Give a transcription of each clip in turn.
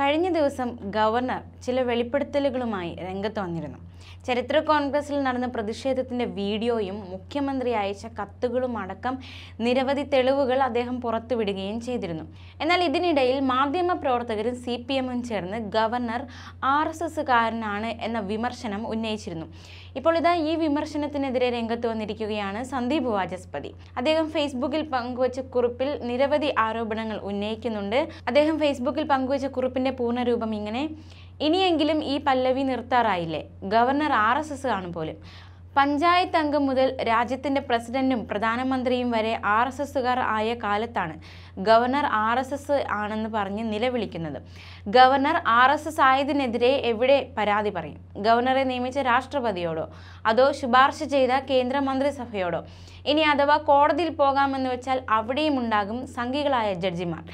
കഴിഞ്ഞ ദിവസം ഗവർണർ ചില വെളിപ്പെടുത്തലുകളുമായി രംഗത്ത് വന്നിരുന്നു ചരിത്ര കോൺഗ്രസിൽ നടന്ന പ്രതിഷേധത്തിൻ്റെ വീഡിയോയും മുഖ്യമന്ത്രി അയച്ച കത്തുകളും അടക്കം നിരവധി തെളിവുകൾ അദ്ദേഹം പുറത്തുവിടുകയും ചെയ്തിരുന്നു എന്നാൽ ഇതിനിടയിൽ മാധ്യമ പ്രവർത്തകരും സി പി എമ്മും ചേർന്ന് ഗവർണർ ആർ എസ് എസ്സുകാരനാണ് എന്ന വിമർശനം ഉന്നയിച്ചിരുന്നു ഇപ്പോൾ ഇതാ ഈ വിമർശനത്തിനെതിരെ രംഗത്ത് വന്നിരിക്കുകയാണ് സന്ദീപ് വാചസ്പതി അദ്ദേഹം ഫേസ്ബുക്കിൽ പങ്കുവച്ച കുറിപ്പിൽ നിരവധി ആരോപണങ്ങൾ ഉന്നയിക്കുന്നുണ്ട് അദ്ദേഹം ഫേസ്ബുക്കിൽ പങ്കുവച്ച കുറിപ്പിൻ്റെ പല്ലവിയുടെ പൂർണ്ണരൂപം ഇങ്ങനെ ഇനിയെങ്കിലും ഈ പല്ലവി നിർത്താറായില്ലേ ഗവർണർ ആർ എസ് എസ് ആണ് പോലും പഞ്ചായത്ത് അംഗം മുതൽ രാജ്യത്തിൻ്റെ പ്രസിഡന്റും പ്രധാനമന്ത്രിയും വരെ ആർ എസ് എസ്സുകാർ ആയ കാലത്താണ് ഗവർണർ ആർ എസ് എസ് ആണെന്ന് പറഞ്ഞ് നിലവിളിക്കുന്നത് ഗവർണർ ആർ എസ് എസ് ആയതിനെതിരെ എവിടെ പരാതി പറയും ഗവർണറെ നിയമിച്ച രാഷ്ട്രപതിയോടോ അതോ ശുപാർശ ചെയ്ത കേന്ദ്രമന്ത്രിസഭയോടോ ഇനി അഥവാ കോടതിയിൽ പോകാമെന്ന് വെച്ചാൽ അവിടെയും ഉണ്ടാകും സംഘികളായ ജഡ്ജിമാർ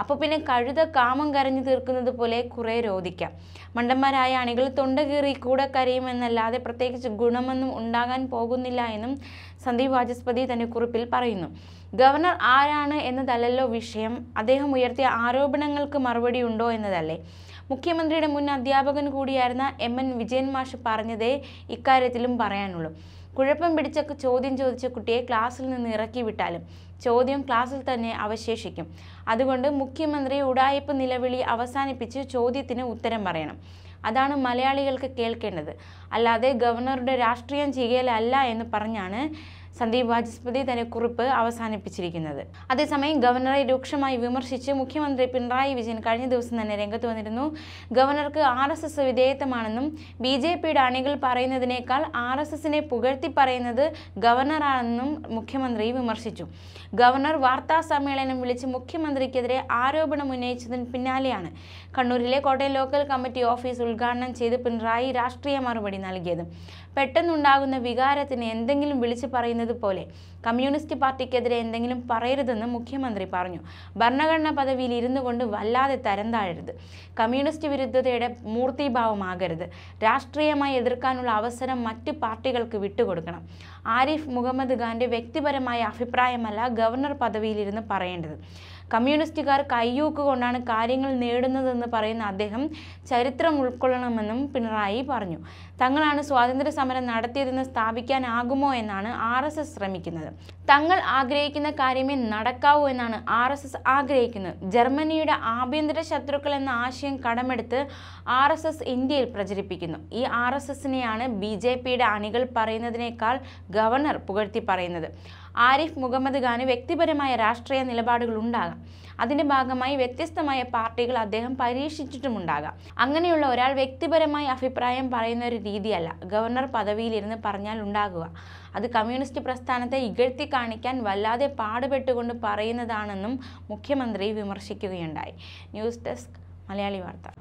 അപ്പോൾ പിന്നെ കഴുത കാമം കരഞ്ഞു തീർക്കുന്നത് പോലെ കുറേ രോധിക്കാം മണ്ടന്മാരായ അണികൾ തൊണ്ട കീറി കൂടെ കരയുമെന്നല്ലാതെ പ്രത്യേകിച്ച് ഗുണമൊന്നും ഉണ്ടാകാൻ പോകുന്നില്ല എന്നും സന്ദീപ് വാചസ്പതി തന്റെ കുറിപ്പിൽ പറയുന്നു ഗവർണർ ആരാണ് എന്നതല്ലല്ലോ വിഷയം അദ്ദേഹം ഉയർത്തിയ ആരോപണങ്ങൾക്ക് മറുപടി ഉണ്ടോ എന്നതല്ലേ മുഖ്യമന്ത്രിയുടെ മുൻ അധ്യാപകൻ കൂടിയായിരുന്ന എം എൻ വിജയൻ മാഷ് പറഞ്ഞതേ ഇക്കാര്യത്തിലും പറയാനുള്ളൂ കുഴപ്പം പിടിച്ചൊക്കെ ചോദ്യം ചോദിച്ച കുട്ടിയെ ക്ലാസ്സിൽ നിന്ന് ഇറക്കി വിട്ടാലും ചോദ്യം ക്ലാസ്സിൽ തന്നെ അവശേഷിക്കും അതുകൊണ്ട് മുഖ്യമന്ത്രി ഉടായ്പ നിലവിളി അവസാനിപ്പിച്ച് ചോദ്യത്തിന് ഉത്തരം പറയണം അതാണ് മലയാളികൾക്ക് കേൾക്കേണ്ടത് അല്ലാതെ ഗവർണറുടെ രാഷ്ട്രീയം ചെയ്യലല്ല എന്ന് പറഞ്ഞാണ് സന്ദീപ് വാചസ്പതി തന്റെ കുറിപ്പ് അവസാനിപ്പിച്ചിരിക്കുന്നത് അതേസമയം ഗവർണറെ രൂക്ഷമായി വിമർശിച്ച് മുഖ്യമന്ത്രി പിണറായി വിജയൻ കഴിഞ്ഞ ദിവസം തന്നെ രംഗത്ത് വന്നിരുന്നു ഗവർണർക്ക് ആർ എസ് എസ് വിധേയത്വമാണെന്നും ബി ജെ പിയുടെ അണികൾ പറയുന്നതിനേക്കാൾ ആർ എസ് എസിനെ പുകഴ്ത്തി പറയുന്നത് ഗവർണറാണെന്നും മുഖ്യമന്ത്രി വിമർശിച്ചു ഗവർണർ വാർത്താ സമ്മേളനം വിളിച്ച് മുഖ്യമന്ത്രിക്കെതിരെ ആരോപണം ഉന്നയിച്ചതിന് പിന്നാലെയാണ് കണ്ണൂരിലെ കോട്ടയം ലോക്കൽ കമ്മിറ്റി ഓഫീസ് ഉദ്ഘാടനം ചെയ്ത് പിണറായി രാഷ്ട്രീയ മറുപടി നൽകിയത് പെട്ടെന്നുണ്ടാകുന്ന വികാരത്തിന് എന്തെങ്കിലും വിളിച്ചു പറയുന്നത് പറയുന്നതുപോലെ കമ്മ്യൂണിസ്റ്റ് പാർട്ടിക്കെതിരെ എന്തെങ്കിലും പറയരുതെന്ന് മുഖ്യമന്ത്രി പറഞ്ഞു ഭരണഘടനാ പദവിയിൽ ഇരുന്നു കൊണ്ട് വല്ലാതെ തരം താഴരുത് കമ്മ്യൂണിസ്റ്റ് വിരുദ്ധതയുടെ മൂർത്തിഭാവമാകരുത് രാഷ്ട്രീയമായി എതിർക്കാനുള്ള അവസരം മറ്റ് പാർട്ടികൾക്ക് വിട്ടുകൊടുക്കണം ആരിഫ് മുഹമ്മദ് ഖാന്റെ വ്യക്തിപരമായ അഭിപ്രായമല്ല ഗവർണർ പദവിയിലിരുന്ന് പറയേണ്ടത് കമ്മ്യൂണിസ്റ്റുകാർ കയ്യൂക്ക് കൊണ്ടാണ് കാര്യങ്ങൾ നേടുന്നതെന്ന് പറയുന്ന അദ്ദേഹം ചരിത്രം ഉൾക്കൊള്ളണമെന്നും പിണറായി പറഞ്ഞു തങ്ങളാണ് സ്വാതന്ത്ര്യ സമരം നടത്തിയതെന്ന് സ്ഥാപിക്കാനാകുമോ എന്നാണ് ആർ എസ് എസ് ശ്രമിക്കുന്നത് തങ്ങൾ ആഗ്രഹിക്കുന്ന കാര്യമേ നടക്കാവൂ എന്നാണ് ആർ എസ് എസ് ആഗ്രഹിക്കുന്നത് ജർമ്മനിയുടെ ആഭ്യന്തര ശത്രുക്കൾ എന്ന ആശയം കടമെടുത്ത് ആർ എസ് എസ് ഇന്ത്യയിൽ പ്രചരിപ്പിക്കുന്നു ഈ ആർ എസ് എസിനെയാണ് ബി ജെ പിയുടെ അണികൾ പറയുന്നതിനേക്കാൾ ഗവർണർ പുകഴ്ത്തി പറയുന്നത് ആരിഫ് മുഹമ്മദ് ഖാന് വ്യക്തിപരമായ രാഷ്ട്രീയ നിലപാടുകൾ ഉണ്ടാകാം അതിൻ്റെ ഭാഗമായി വ്യത്യസ്തമായ പാർട്ടികൾ അദ്ദേഹം പരീക്ഷിച്ചിട്ടുമുണ്ടാകാം അങ്ങനെയുള്ള ഒരാൾ വ്യക്തിപരമായ അഭിപ്രായം പറയുന്ന ഒരു രീതിയല്ല ഗവർണർ പദവിയിലിരുന്ന് പറഞ്ഞാൽ ഉണ്ടാകുക അത് കമ്മ്യൂണിസ്റ്റ് പ്രസ്ഥാനത്തെ ഇകഴ്ത്തി കാണിക്കാൻ വല്ലാതെ പാടുപെട്ടുകൊണ്ട് പറയുന്നതാണെന്നും മുഖ്യമന്ത്രി വിമർശിക്കുകയുണ്ടായി ന്യൂസ് ഡെസ്ക് മലയാളി വാർത്ത